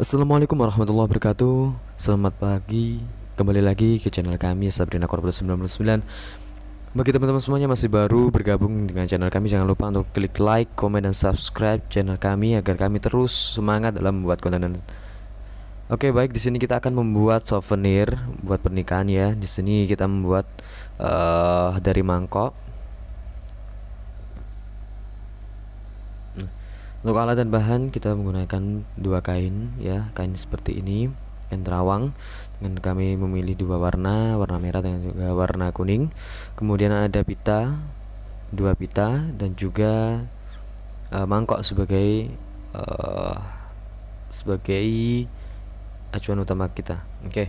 Assalamualaikum warahmatullahi wabarakatuh Selamat pagi Kembali lagi ke channel kami Sabrina Korpor 99 Bagi teman-teman semuanya masih baru bergabung dengan channel kami Jangan lupa untuk klik like, komen, dan subscribe channel kami Agar kami terus semangat dalam membuat konten Oke baik di sini kita akan membuat souvenir Buat pernikahan ya Di sini kita membuat uh, dari mangkok Untuk alat dan bahan kita menggunakan dua kain ya, kain seperti ini kain terawang dengan kami memilih dua warna, warna merah dan juga warna kuning. Kemudian ada pita, dua pita dan juga uh, mangkok sebagai uh, sebagai acuan utama kita. Oke. Okay.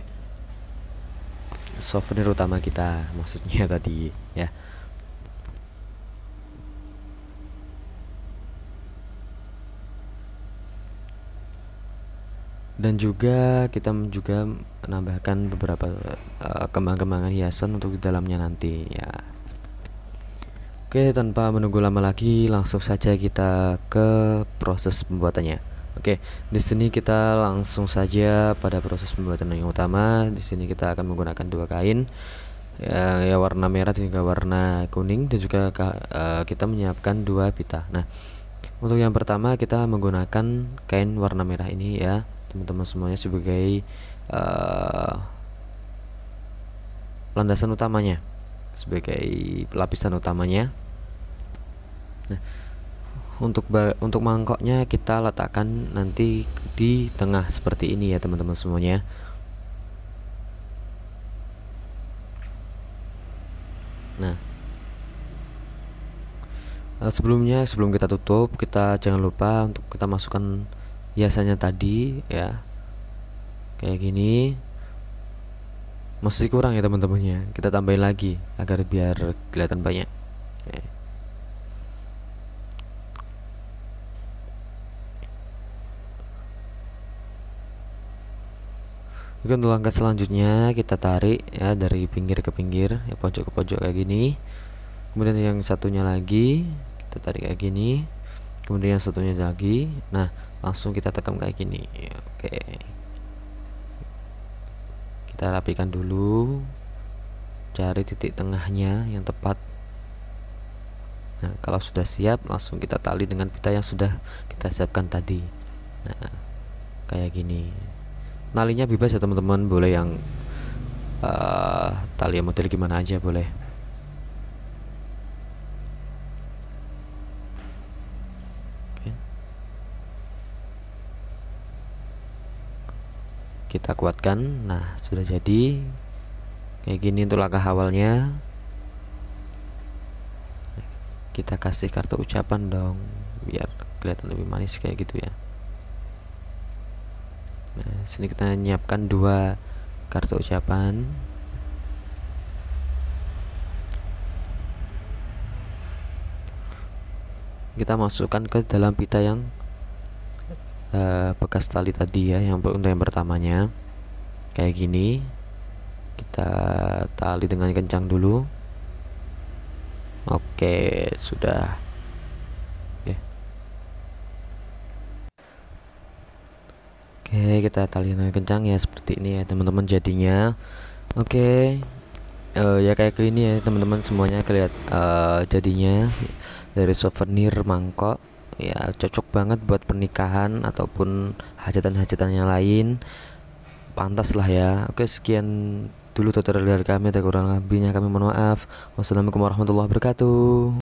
Souvenir utama kita maksudnya tadi ya. dan juga kita juga menambahkan beberapa uh, kembang-kembangan hiasan untuk di dalamnya nanti ya oke tanpa menunggu lama lagi langsung saja kita ke proses pembuatannya oke di sini kita langsung saja pada proses pembuatan yang utama di sini kita akan menggunakan dua kain ya, ya warna merah dan juga warna kuning dan juga uh, kita menyiapkan dua pita nah untuk yang pertama kita menggunakan kain warna merah ini ya teman-teman semuanya sebagai uh, landasan utamanya sebagai lapisan utamanya nah, untuk untuk mangkoknya kita letakkan nanti di tengah seperti ini ya teman-teman semuanya nah eh, sebelumnya sebelum kita tutup kita jangan lupa untuk kita masukkan Biasanya tadi ya kayak gini masih kurang ya teman-temannya kita tambahin lagi agar biar kelihatan banyak ya. Oke untuk langkah selanjutnya kita tarik ya dari pinggir ke pinggir ya pojok ke pojok kayak gini kemudian yang satunya lagi kita tarik kayak gini kemudian satunya lagi nah langsung kita tekan kayak gini oke kita rapikan dulu cari titik tengahnya yang tepat nah kalau sudah siap langsung kita tali dengan pita yang sudah kita siapkan tadi nah kayak gini nalinya bebas ya teman-teman boleh yang uh, eh, tali model gimana aja boleh kita kuatkan nah sudah jadi kayak gini untuk langkah awalnya kita kasih kartu ucapan dong biar kelihatan lebih manis kayak gitu ya nah sini kita menyiapkan dua kartu ucapan kita masukkan ke dalam pita yang Eh, bekas tali tadi ya yang untuk yang pertamanya kayak gini kita tali dengan kencang dulu oke sudah oke oke kita tali dengan kencang ya seperti ini ya teman-teman jadinya oke uh, ya kayak gini ya teman-teman semuanya kelihatan uh, jadinya dari souvenir mangkok ya cocok banget buat pernikahan ataupun hajatan-hajatan yang lain pantas lah ya oke sekian dulu tutorial dari kami ada kurang lebihnya kami mohon maaf wassalamualaikum warahmatullahi wabarakatuh